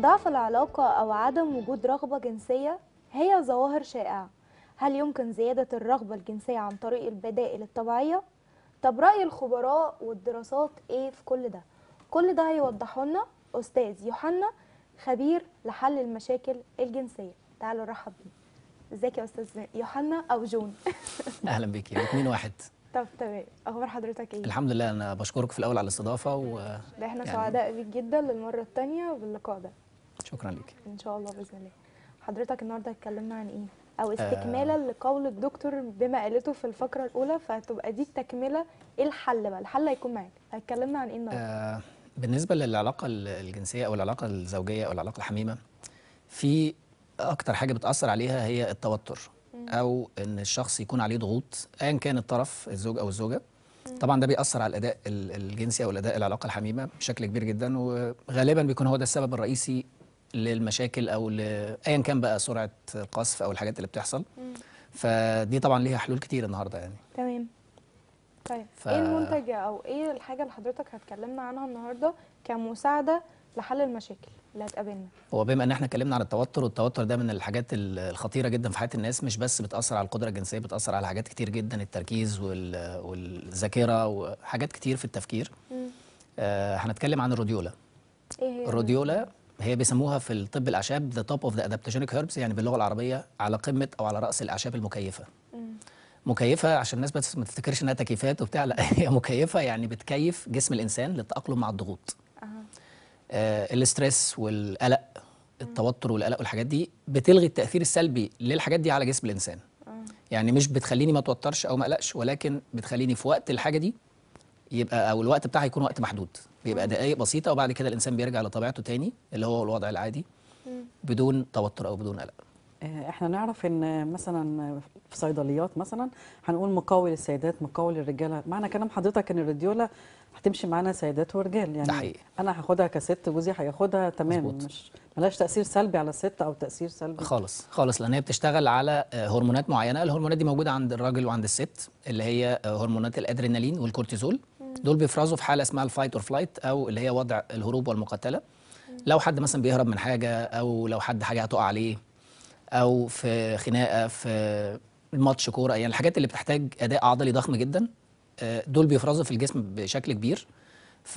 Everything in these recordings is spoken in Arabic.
ضعف العلاقة أو عدم وجود رغبة جنسية هي ظواهر شائعة هل يمكن زيادة الرغبة الجنسية عن طريق البدائل الطبيعية؟ طب رأي الخبراء والدراسات إيه في كل ده؟ كل ده هيوضحه لنا أستاذ يوحنا خبير لحل المشاكل الجنسية تعالوا نرحب بيه ازيك يا استاذ يوحنا او جون اهلا بيكي اتنين واحد طب تمام اخبار حضرتك ايه الحمد لله انا بشكرك في الاول على الاستضافه و ده احنا يعني... سعداء بيك جدا للمره الثانيه باللقاء ده شكرا ليك ان شاء الله باذن الله حضرتك النهارده اتكلمنا عن ايه او آه. استكمالا آه لقول الدكتور بما قالته في الفقره الاولى فهتبقى دي التكمله ايه الحل بقى الحل هيكون معاك هتكلمنا عن ايه النهارده آه بالنسبه للعلاقه الجنسيه او العلاقه الزوجيه او العلاقه الحميمه في اكتر حاجه بتاثر عليها هي التوتر او ان الشخص يكون عليه ضغوط ايا كان الطرف الزوج او الزوجه طبعا ده بيأثر على الاداء الجنسي او الاداء العلاقه الحميمه بشكل كبير جدا وغالبا بيكون هو ده السبب الرئيسي للمشاكل او ايا كان بقى سرعه القذف او الحاجات اللي بتحصل فدي طبعا ليها حلول كتير النهارده يعني تمام طيب ف... ايه المنتج او ايه الحاجه اللي حضرتك هتكلمنا عنها النهارده كمساعده لحل المشاكل اللي هتقابلنا هو بما ان احنا اتكلمنا عن التوتر والتوتر ده من الحاجات الخطيره جدا في حياه الناس مش بس بتاثر على القدره الجنسيه بتاثر على حاجات كتير جدا التركيز والذاكره وحاجات كتير في التفكير آه هنتكلم عن الروديولا ايه هي الروديولا هي بيسموها في الطب الاعشاب ذا توب اوف ذا ادابتوجينيك هيربس يعني باللغه العربيه على قمه او على راس الاعشاب المكيفه مكيفه عشان الناس بس ما تفتكرش انها تكييفات وبتاع لا هي مكيفه يعني بتكيف جسم الانسان للتاقلم مع الضغوط آه، الاسترس والقلق التوتر والقلق والحاجات دي بتلغي التاثير السلبي للحاجات دي على جسم الانسان آه. يعني مش بتخليني ما اتوترش او ما اقلقش ولكن بتخليني في وقت الحاجه دي يبقى او الوقت بتاعها يكون وقت محدود بيبقى آه. دقائق بسيطه وبعد كده الانسان بيرجع لطبيعته تاني اللي هو الوضع العادي بدون توتر او بدون قلق آه، احنا نعرف ان مثلا في صيدليات مثلا هنقول مقاول للسيدات مقاول للرجاله معنى كلام حضرتك ان الراديولا هتمشي معانا سيدات ورجال يعني ده حقيقي. انا هاخدها كست جوزي هياخدها تمام مزبوط. مش ملاش تاثير سلبي على الست او تاثير سلبي خالص خالص لان هي بتشتغل على آه، هرمونات معينه الهرمونات دي موجوده عند الراجل وعند الست اللي هي آه، هرمونات الادرينالين والكورتيزول دول بيفرزوا في حاله اسمها الفايت اور فلايت او اللي هي وضع الهروب والمقاتله لو حد مثلا بيهرب من حاجه او لو حد حاجه هتقع عليه او في خناقه في ماتش كوره يعني الحاجات اللي بتحتاج اداء عضلي ضخم جدا آه، دول بيفرزوا في الجسم بشكل كبير ف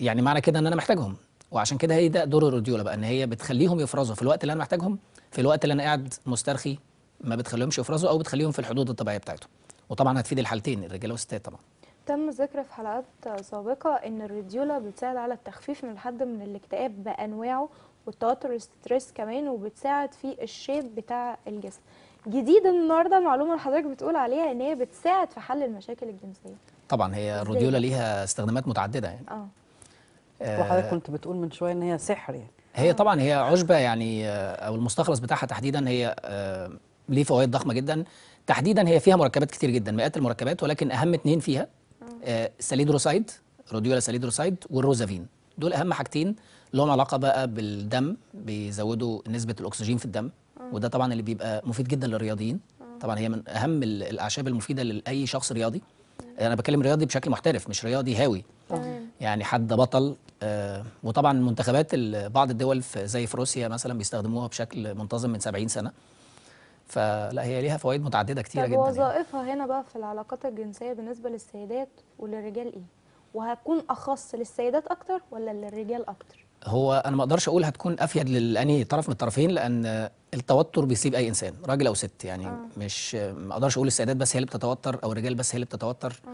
يعني معنى كده ان انا محتاجهم وعشان كده هي ده دور الروديولا بقى ان هي بتخليهم يفرزوا في الوقت اللي انا محتاجهم في الوقت اللي انا قاعد مسترخي ما بتخليهمش يفرزوا او بتخليهم في الحدود الطبيعيه بتاعتهم وطبعا هتفيد الحالتين الرجاله والستات طبعا تم ذكر في حلقات سابقة أن الريديولا بتساعد على التخفيف من الحد من الاكتئاب بأنواعه والتوتر والستريس كمان وبتساعد في الشيب بتاع الجسم جديد النهارده معلومه حضرتك بتقول عليها ان هي بتساعد في حل المشاكل الجنسيه طبعا هي الروديولا ليها استخدامات متعدده يعني اه, وحضرتك كنت بتقول من شويه ان هي سحر يعني هي آه. طبعا هي عشبه يعني آه، او المستخلص بتاعها تحديدا هي آه، ليه فوائد ضخمه جدا تحديدا هي فيها مركبات كتير جدا مئات المركبات ولكن اهم اثنين فيها ساليدروسايد روديولا ساليدروسايد والروزافين دول اهم حاجتين لهم علاقه بقى بالدم بيزودوا نسبه الاكسجين في الدم وده طبعا اللي بيبقى مفيد جدا للرياضيين طبعا هي من اهم الاعشاب المفيده لاي شخص رياضي انا بكلم رياضي بشكل محترف مش رياضي هاوي يعني حد بطل آه، وطبعا منتخبات بعض الدول في زي في روسيا مثلا بيستخدموها بشكل منتظم من 70 سنه فلا هي ليها فوائد متعدده كتيره جدا يعني. وظائفها يعني. هنا بقى في العلاقات الجنسيه بالنسبه للسيدات وللرجال ايه وهتكون اخص للسيدات اكتر ولا للرجال اكتر هو انا ما اقدرش اقول هتكون افيد لاني طرف من الطرفين لان التوتر بيسيب اي انسان راجل او ست يعني آه. مش ما اقدرش اقول السيدات بس هي اللي بتتوتر او الرجال بس هي اللي بتتوتر آه.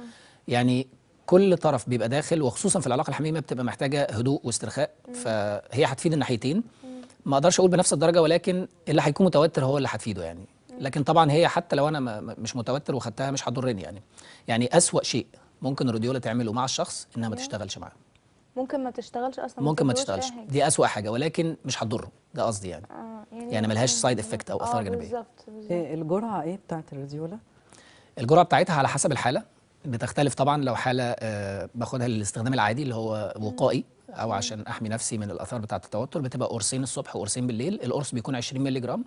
يعني كل طرف بيبقى داخل وخصوصا في العلاقه الحميمه بتبقى محتاجه هدوء واسترخاء م. فهي هتفيد الناحيتين ما اقدرش اقول بنفس الدرجه ولكن اللي هيكون متوتر هو اللي هتفيده يعني لكن طبعا هي حتى لو انا مش متوتر وخدتها مش هتضرني يعني يعني اسوا شيء ممكن الروديولا تعمله مع الشخص انها ما تشتغلش معاه ممكن ما تشتغلش اصلا ممكن ما تشتغلش دي اسوأ حاجه ولكن مش هتضره ده قصدي يعني آه يعني, يعني ملهاش سايد يعني. افكت او آه، اثار جانبيه بالظبط إيه الجرعه ايه بتاعت الروديولا الجرعه بتاعتها على حسب الحاله بتختلف طبعا لو حاله آه باخدها للاستخدام العادي اللي هو وقائي او عشان احمي نفسي من الاثار بتاعه التوتر بتبقى قرصين الصبح وقرصين بالليل القرص بيكون 20 مللي جرام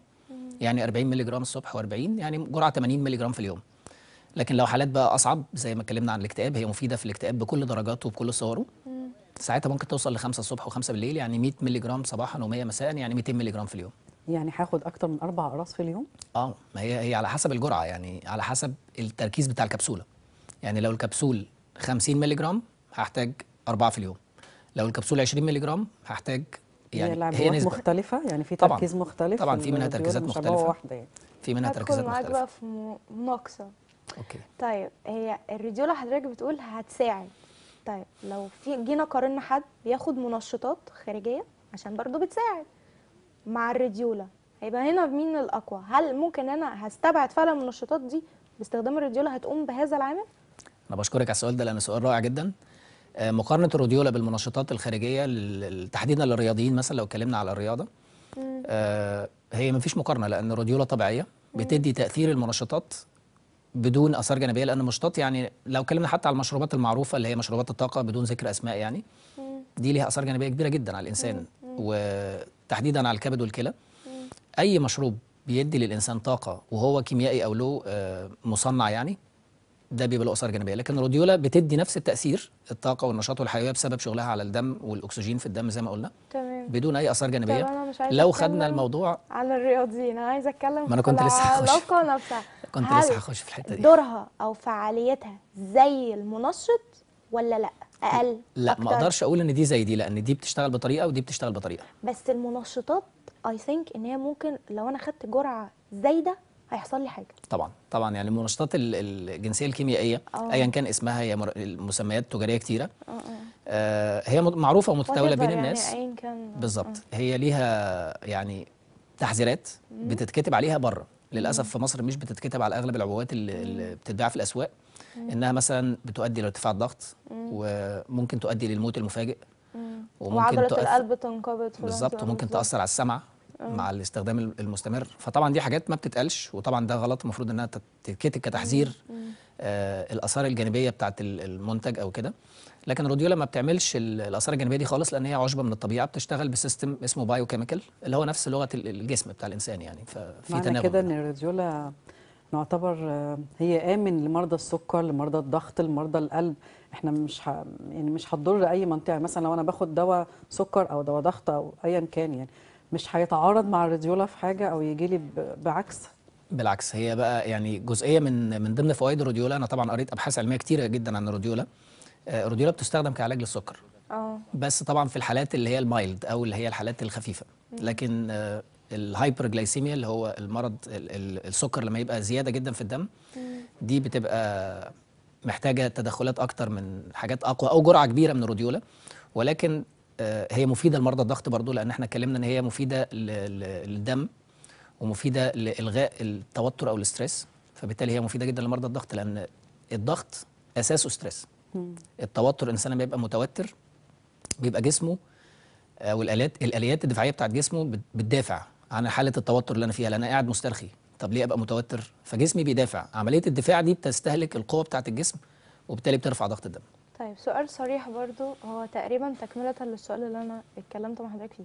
يعني 40 مللي جرام الصبح و40 يعني جرعه 80 مللي جرام في اليوم لكن لو حالات بقى اصعب زي ما اتكلمنا عن الاكتئاب هي مفيده في الاكتئاب بكل درجاته وبكل صوره ساعتها ممكن توصل ل 5 الصبح و5 بالليل يعني 100 مللي جرام صباحا و100 مساء يعني 200 مللي جرام في اليوم يعني هاخد اكتر من اربع اقراص في اليوم اه ما هي هي على حسب الجرعه يعني على حسب التركيز بتاع الكبسوله يعني لو الكبسول 50 مللي جرام هحتاج اربعه في اليوم لو الكبسوله 20 مللي جرام هحتاج يعني هي, هي نسبة. مختلفة يعني في تركيز طبعًا. مختلف طبعا في منها تركيزات مختلفة واحدة يعني. في منها تركيزات مختلفة في معاك بقى في مناقصة اوكي طيب هي الريديولا حضرتك بتقول هتساعد طيب لو في جينا قارنا حد بياخد منشطات خارجيه عشان برضو بتساعد مع الريديولا هيبقى هنا مين الاقوى هل ممكن انا هستبعد فعلا المنشطات دي باستخدام الريديولا هتقوم بهذا العامل انا بشكرك على السؤال ده لانه سؤال رائع جدا آه، مقارنه الروديولا بالمنشطات الخارجيه تحديدا للرياضيين مثلا لو اتكلمنا على الرياضه آه، هي مفيش مقارنه لان الروديولا طبيعيه بتدي تاثير المنشطات بدون اثار جانبيه لان مشطات يعني لو اتكلمنا حتى على المشروبات المعروفه اللي هي مشروبات الطاقه بدون ذكر اسماء يعني دي ليها اثار جانبيه كبيره جدا على الانسان وتحديدا على الكبد والكلى اي مشروب بيدي للانسان طاقه وهو كيميائي او له آه، مصنع يعني ده بيبقى له اثار جانبيه لكن الروديولا بتدي نفس التاثير الطاقه والنشاط والحيويه بسبب شغلها على الدم والاكسجين في الدم زي ما قلنا تمام بدون اي اثار جانبيه طب أنا مش لو خدنا الموضوع على الرياضيين انا عايزه اتكلم ما انا كنت لسه هخش كنت لسه هخش في الحته دي دورها او فعاليتها زي المنشط ولا لا اقل لا أكتر. ما اقدرش اقول ان دي زي دي لان دي بتشتغل بطريقه ودي بتشتغل بطريقه بس المنشطات اي ثينك ان هي ممكن لو انا خدت جرعه زايده هيحصل لي حاجه طبعا طبعا يعني المنشطات الجنسيه الكيميائيه آه. ايا كان اسمها هي مسميات تجاريه كتيره آه, آه. آه، هي معروفه ومتداوله بين يعني الناس كان... بالظبط هي ليها يعني تحذيرات بتتكتب عليها بره للاسف في مصر مش بتتكتب على اغلب العبوات اللي, اللي بتتباع في الاسواق انها مثلا بتؤدي لارتفاع الضغط وممكن تؤدي للموت المفاجئ وممكن وعضله تقف... القلب تنقبض بالظبط وممكن تاثر على السمع مع اه. الاستخدام المستمر فطبعا دي حاجات ما بتتقالش وطبعا ده غلط المفروض انها تتكتب كتحذير آه الاثار الجانبيه بتاعه المنتج او كده لكن الروديولا ما بتعملش الاثار الجانبيه دي خالص لان هي عشبه من الطبيعه بتشتغل بسيستم اسمه بايو كيميكال اللي هو نفس لغه الجسم بتاع الانسان يعني ففي تناغم كده يعني. ان الروديولا نعتبر آه، هي امن لمرضى السكر لمرضى الضغط لمرضى القلب احنا مش ح... يعني مش هتضر اي منطقه يعني مثلا لو انا باخد دواء سكر او دواء ضغط او ايا كان يعني مش هيتعارض مع الراديولا في حاجه او يجي لي بعكس بالعكس هي بقى يعني جزئيه من من ضمن فوائد الراديولا انا طبعا قريت ابحاث علميه كتيره جدا عن الراديولا آه، الراديولا بتستخدم كعلاج للسكر اه بس طبعا في الحالات اللي هي المايلد او اللي هي الحالات الخفيفه لكن آه، الهايبر جلايسيميا اللي هو المرض السكر لما يبقى زياده جدا في الدم دي بتبقى محتاجه تدخلات اكتر من حاجات اقوى او جرعه كبيره من الروديولا ولكن هي مفيده لمرضى الضغط برضو لان احنا اتكلمنا ان هي مفيده للدم ومفيده لالغاء التوتر او الاسترس فبالتالي هي مفيده جدا لمرضى الضغط لان الضغط اساسه ستريس التوتر الانسان لما بيبقى متوتر بيبقى جسمه او آه، الاليات الاليات الدفاعيه بتاعت جسمه بتدافع عن حاله التوتر اللي انا فيها لان انا قاعد مسترخي طب ليه ابقى متوتر فجسمي بيدافع عمليه الدفاع دي بتستهلك القوه بتاعت الجسم وبالتالي بترفع ضغط الدم طيب سؤال صريح برضو هو تقريبا تكملة للسؤال اللي أنا اتكلمت مع حضرتك فيه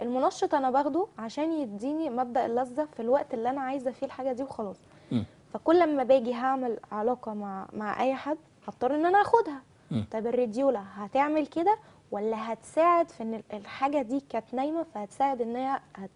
المنشط أنا باخده عشان يديني مبدأ اللذة في الوقت اللي أنا عايزة فيه الحاجة دي وخلاص م. فكل لما باجي هعمل علاقة مع مع أي حد هضطر إن أنا أخدها م. طيب الريديولا هتعمل كده ولا هتساعد في إن الحاجة دي كانت نايمة فهتساعد إن هي هت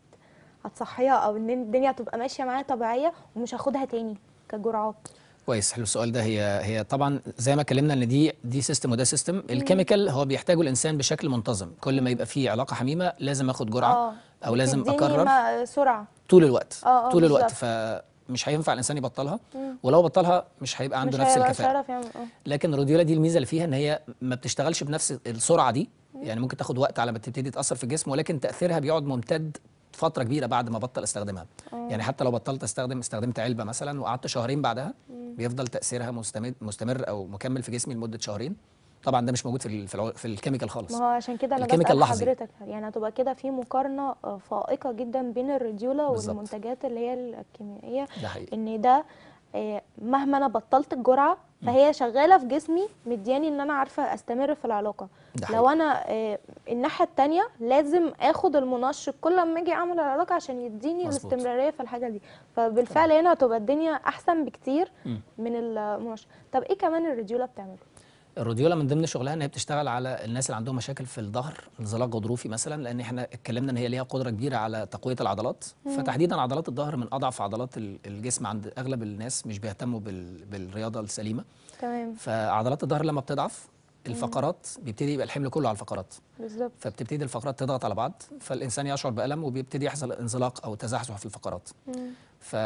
هتصحيها أو إن الدنيا تبقى ماشية معايا طبيعية ومش هاخدها تاني كجرعات كويس حلو السؤال ده هي هي طبعا زي ما اتكلمنا ان دي دي سيستم وده سيستم الكيميكال هو بيحتاجه الانسان بشكل منتظم كل ما يبقى فيه علاقه حميمه لازم اخد جرعه أوه. او لازم اكرر سرعه طول الوقت أوه أوه طول الوقت فمش هينفع الانسان يبطلها مم. ولو بطلها مش هيبقى عنده مش نفس الكفاءه يعني. آه. لكن الروديولا دي الميزه اللي فيها ان هي ما بتشتغلش بنفس السرعه دي مم. يعني ممكن تاخد وقت على ما تبتدي تاثر في الجسم ولكن تاثيرها بيقعد ممتد فتره كبيره بعد ما بطل استخدمها أوه. يعني حتى لو بطلت استخدم استخدمت علبه مثلا وقعدت شهرين بعدها مم. بيفضل تاثيرها مستمر مستمر او مكمل في جسمي لمده شهرين طبعا ده مش موجود في ال في, في الكيميكال خالص ما هو عشان كده انا بسال حضرتك يعني هتبقى كده في مقارنه آه، فائقه جدا بين الريديولا والمنتجات اللي هي الكيميائيه ده حقيقي. ان ده آه، مهما انا بطلت الجرعه فهي شغاله في جسمي مدياني ان انا عارفه استمر في العلاقه لو انا آه، الناحيه الثانيه لازم اخد المنشط كل ما اجي اعمل العلاقه عشان يديني مزبوط. الاستمراريه في الحاجه دي فبالفعل هنا هتبقى الدنيا احسن بكتير م. من المنشط طب ايه كمان الريديولا بتعمله الروديولا من ضمن شغلها ان هي بتشتغل على الناس اللي عندهم مشاكل في الظهر انزلاق غضروفي مثلا لان احنا اتكلمنا ان هي ليها قدره كبيره على تقويه العضلات مم. فتحديدا عضلات الظهر من اضعف عضلات الجسم عند اغلب الناس مش بيهتموا بالرياضه السليمه تمام فعضلات الظهر لما بتضعف الفقرات بيبتدي يبقى الحمل كله على الفقرات بالظبط فبتبتدي الفقرات تضغط على بعض فالانسان يشعر بالم وبيبتدي يحصل انزلاق او تزحزح في الفقرات مم. ف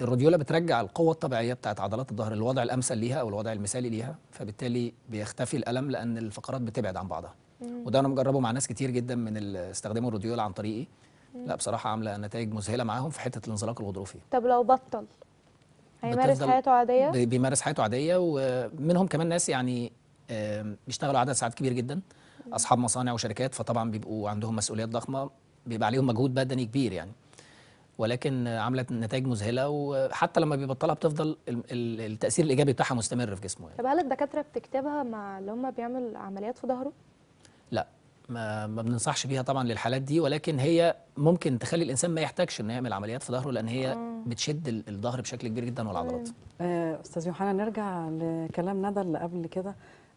الراديولا بترجع القوة الطبيعية بتاعت عضلات الظهر الوضع الأمثل ليها أو الوضع المثالي ليها فبالتالي بيختفي الألم لأن الفقرات بتبعد عن بعضها مم. وده أنا مجربه مع ناس كتير جدا من اللي استخدموا الراديولا عن طريقي مم. لا بصراحة عاملة نتائج مذهلة معاهم في حتة الانزلاق الغضروفي طب لو بطل هيمارس حياته عادية؟ بيمارس حياته عادية ومنهم كمان ناس يعني بيشتغلوا عدد ساعات كبير جدا أصحاب مصانع وشركات فطبعا بيبقوا عندهم مسؤوليات ضخمة بيبقى عليهم مجهود بدني كبير يعني ولكن عملت نتائج مذهله وحتى لما بيبطلها بتفضل التاثير الايجابي بتاعها مستمر في جسمه يعني. طب هل الدكاتره بتكتبها مع اللي هم بيعمل عمليات في ظهره؟ لا ما, ما بننصحش بيها طبعا للحالات دي ولكن هي ممكن تخلي الانسان ما يحتاجش انه يعمل عمليات في ظهره لان هي آه. بتشد الظهر بشكل كبير جدا والعضلات. آه استاذ يوحنا نرجع لكلام ندى اللي قبل كده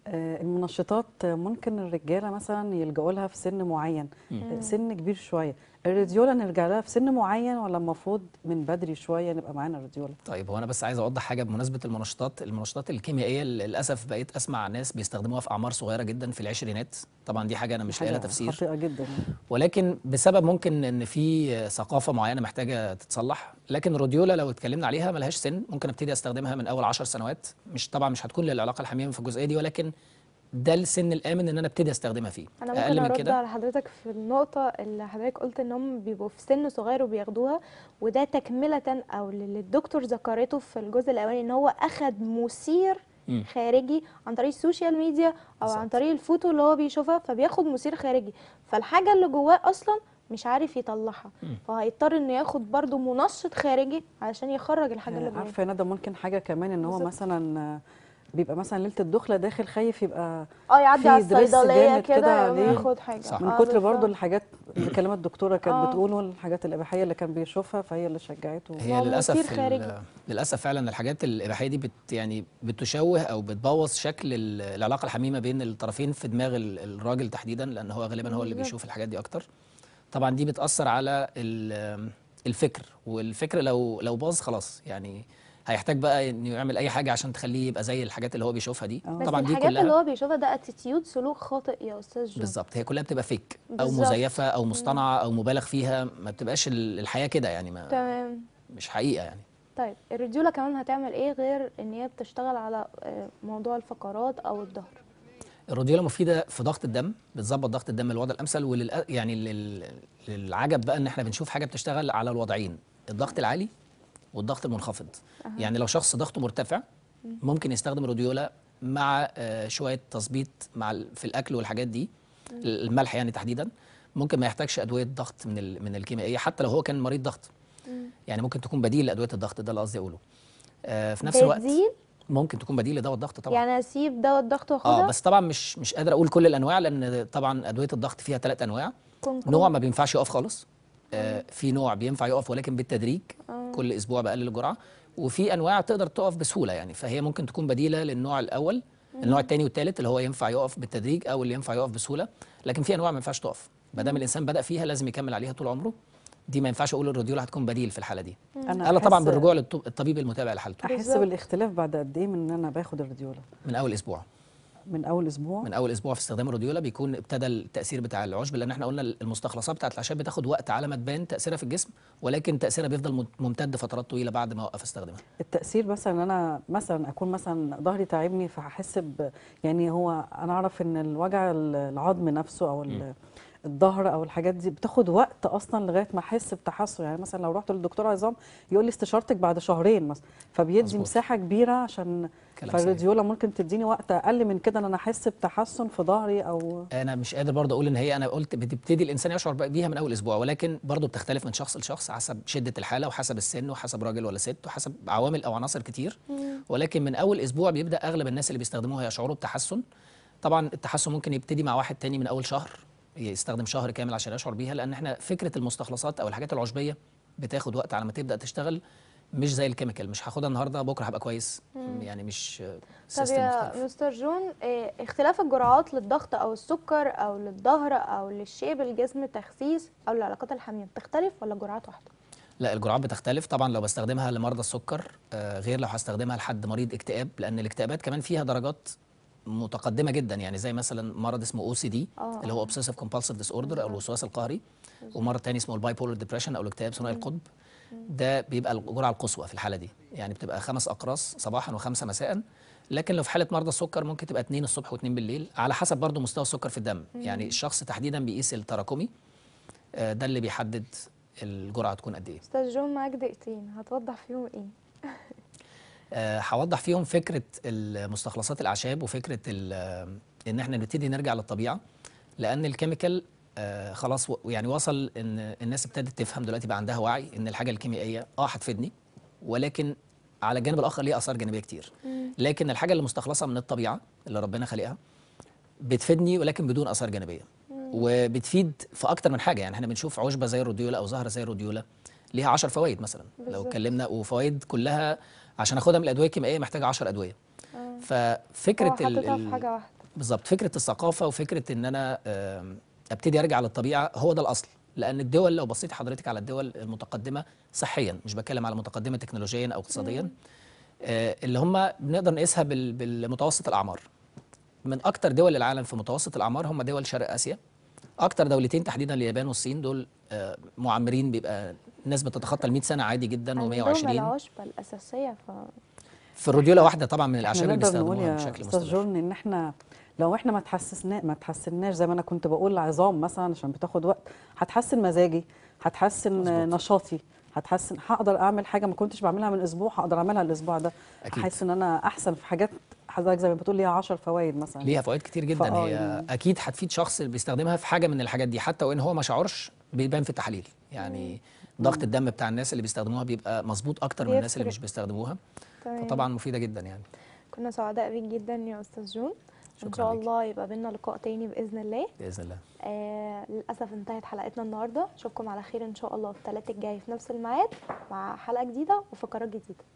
آه، المنشطات ممكن الرجاله مثلا يلجؤوا لها في سن معين مم. سن كبير شويه الراديولا نرجع لها في سن معين ولا المفروض من بدري شويه نبقى معانا الراديولا طيب هو انا بس عايز اوضح حاجه بمناسبه المنشطات المنشطات الكيميائيه للاسف بقيت اسمع ناس بيستخدموها في اعمار صغيره جدا في العشرينات طبعا دي حاجه انا مش لاقي لها تفسير خطيئه جدا يعني. ولكن بسبب ممكن ان في ثقافه معينه محتاجه تتصلح لكن الراديولا لو اتكلمنا عليها ملهاش سن ممكن ابتدي استخدمها من اول 10 سنوات مش طبعا مش هتكون للعلاقه الحميمه في الجزئيه دي ولكن ده السن الامن ان انا ابتدي استخدمها فيه انا ممكن اقل من كده على حضرتك في النقطه اللي حضرتك قلت ان هم بيبقوا في سن صغير وبياخدوها وده تكمله او اللي الدكتور ذكرته في الجزء الاولاني ان هو اخذ مثير خارجي عن طريق السوشيال ميديا او صح. عن طريق الفوتو اللي هو بيشوفها فبياخد مثير خارجي فالحاجه اللي جواه اصلا مش عارف يطلعها فهيضطر انه ياخد برضه منشط خارجي علشان يخرج الحاجه آه، اللي جواه عارفه ندى ممكن حاجه كمان ان هو مثلا بيبقى مثلا ليله الدخله داخل خايف يبقى اه يعدي على الصيدليه كده ياخد إيه؟ حاجه صح. اه، من كتر برضه الحاجات اللي كلمت الدكتوره كانت اه. بتقوله الحاجات الاباحيه اللي كان بيشوفها فهي اللي شجعته هي للاسف للاسف فعلا الحاجات الاباحيه دي بت يعني بتشوه او بتبوظ شكل العلاقه الحميمه بين الطرفين في دماغ الراجل تحديدا لان هو غالبا هو اللي بيشوف الحاجات دي اكتر طبعا دي بتاثر على الفكر والفكر لو لو باظ خلاص يعني هيحتاج بقى انه يعمل اي حاجه عشان تخليه يبقى زي الحاجات اللي هو بيشوفها دي أوه. طبعا دي كلها الحاجات اللي هو بيشوفها ده اتيتيود سلوك خاطئ يا استاذ جو بالظبط هي كلها بتبقى فيك او بالزبط. مزيفه او مصطنعه او مبالغ فيها ما بتبقاش الحياه كده يعني ما تمام مش حقيقه يعني طيب الريديولا كمان هتعمل ايه غير ان هي بتشتغل على آه، موضوع الفقرات او الظهر الروديولا مفيده في ضغط الدم بتظبط ضغط الدم للوضع الامثل ولل يعني للعجب بقى ان احنا بنشوف حاجه بتشتغل على الوضعين الضغط العالي والضغط المنخفض أه. يعني لو شخص ضغطه مرتفع ممكن يستخدم روديولا مع آه، شويه تظبيط مع في الاكل والحاجات دي الملح يعني تحديدا ممكن ما يحتاجش ادويه ضغط من من الكيميائيه حتى لو هو كان مريض ضغط يعني ممكن تكون بديل لادويه الضغط ده اللي قصدي اقوله آه، في نفس الوقت ممكن تكون بديل لدواء الضغط طبعا يعني اسيب دواء الضغط واخده اه بس طبعا مش مش قادر اقول كل الانواع لان طبعا ادويه الضغط فيها ثلاث انواع نوع ما بينفعش يقف خالص آه في نوع بينفع يقف ولكن بالتدريج آه. كل اسبوع بقلل الجرعه وفي انواع تقدر تقف بسهوله يعني فهي ممكن تكون بديله للنوع الاول النوع الثاني والثالث اللي هو ينفع يقف بالتدريج او اللي ينفع يقف بسهوله لكن في انواع ما ينفعش تقف ما دام الانسان بدا فيها لازم يكمل عليها طول عمره دي ما ينفعش اقول الراديولا هتكون بديل في الحاله دي انا, أنا طبعا بالرجوع للطبيب المتابع لحالته احس بالاختلاف بعد قد ايه من ان انا باخد الراديولا من اول اسبوع من اول اسبوع من اول اسبوع في استخدام الروديولا بيكون ابتدى التاثير بتاع العشب لان احنا قلنا المستخلصات بتاعه الاعشاب بتاخد وقت على ما تبان تاثيرها في الجسم ولكن تاثيرها بيفضل ممتد فترات طويله بعد ما اوقف استخدامها التاثير مثلا ان انا مثلا اكون مثلا ظهري تعبني فاحس يعني هو انا اعرف ان الوجع العظم نفسه او الظهر او الحاجات دي بتاخد وقت اصلا لغايه ما احس بتحسن يعني مثلا لو رحت للدكتور عظام يقول لي استشارتك بعد شهرين مثلا فبيدي مزبوط. مساحه كبيره عشان فالراديولا ممكن تديني وقت اقل من كده ان انا احس بتحسن في ظهري او انا مش قادر برضه اقول ان هي انا قلت بتبتدي الانسان يشعر بيها من اول اسبوع ولكن برضه بتختلف من شخص لشخص حسب شده الحاله وحسب السن وحسب راجل ولا ست وحسب عوامل او عناصر كتير ولكن من اول اسبوع بيبدا اغلب الناس اللي بيستخدموها يشعروا بتحسن طبعا التحسن ممكن يبتدي مع واحد تاني من اول شهر يستخدم شهر كامل عشان يشعر بيها لان احنا فكره المستخلصات او الحاجات العشبيه بتاخد وقت على ما تبدا تشتغل مش زي الكيميكال مش هاخدها النهارده بكره هبقى كويس مم. يعني مش طب يا مستر جون آه، اختلاف الجرعات للضغط او السكر او للظهر او للشيب الجسم تخسيس او للعلاقات الحميه بتختلف ولا جرعات واحده؟ لا الجرعات بتختلف طبعا لو بستخدمها لمرضى السكر آه، غير لو هستخدمها لحد مريض اكتئاب لان الاكتئابات كمان فيها درجات متقدمه جدا يعني زي مثلا مرض اسمه او سي دي اللي هو اوبسيسيف كومبالسيف ديس اوردر او الوسواس القهري ومرض تاني اسمه الباي بولر ديبرشن او الاكتئاب ثنائي القطب ده بيبقى الجرعه القصوى في الحاله دي يعني بتبقى خمس اقراص صباحا وخمسه مساء لكن لو في حاله مرضى السكر ممكن تبقى اثنين الصبح واثنين بالليل على حسب برضه مستوى السكر في الدم يعني الشخص تحديدا بيقيس التراكمي آه، ده اللي بيحدد الجرعه تكون قد ايه استاذ جون معاك دقيقتين هتوضح فيهم ايه آه، هوضح فيهم فكره المستخلصات الاعشاب وفكره آه، ان احنا نبتدي نرجع للطبيعه لان الكيميكال آه، خلاص يعني وصل ان الناس ابتدت تفهم دلوقتي بقى عندها وعي ان الحاجه الكيميائيه اه هتفيدني ولكن على الجانب الاخر ليها اثار جانبيه كتير لكن الحاجه اللي مستخلصه من الطبيعه اللي ربنا خلقها بتفيدني ولكن بدون اثار جانبيه وبتفيد في اكتر من حاجه يعني احنا بنشوف عشبه زي الروديولا او زهره زي الروديولا ليها 10 فوائد مثلا لو اتكلمنا وفوائد كلها عشان اخدها من الادويه الكيميائيه محتاجه 10 ادويه أه. ففكره ال... حاجه واحده بالظبط فكره الثقافه وفكره ان انا ابتدي ارجع للطبيعه هو ده الاصل لان الدول لو بصيت حضرتك على الدول المتقدمه صحيا مش بتكلم على متقدمه تكنولوجيا او اقتصاديا آه، اللي هم بنقدر نقيسها بالمتوسط الاعمار من اكتر دول العالم في متوسط الاعمار هم دول شرق اسيا اكتر دولتين تحديدا اليابان والصين دول معمرين بيبقى ناس بتتخطى ال 100 سنه عادي جدا و120 العشبه الاساسيه ف في الروديولا واحده طبعا من الاعشاب اللي بيستخدموها بشكل مستمر استاذ جورني ان احنا لو احنا ما تحسسنا ما تحسناش زي ما انا كنت بقول عظام مثلا عشان بتاخد وقت هتحسن مزاجي هتحسن نشاطي هتحسن هقدر اعمل حاجه ما كنتش بعملها من اسبوع هقدر اعملها الاسبوع ده أكيد. احس ان انا احسن في حاجات حضرتك زي ما بتقول ليها 10 فوائد مثلا ليها فوائد كتير جدا هي يعني. اكيد هتفيد شخص اللي بيستخدمها في حاجه من الحاجات دي حتى وان هو ما شعرش بيبان في التحاليل يعني ضغط الدم بتاع الناس اللي بيستخدموها بيبقى مظبوط اكتر من الناس اللي مش بيستخدموها طيب. فطبعا مفيده جدا يعني كنا سعداء بيك جدا يا استاذ جون ان شاء عليك. الله يبقى بينا لقاء تاني باذن الله باذن الله آه للاسف انتهت حلقتنا النهارده اشوفكم على خير ان شاء الله الثلاث الجاي في نفس الميعاد مع حلقه جديده وفقرات جديده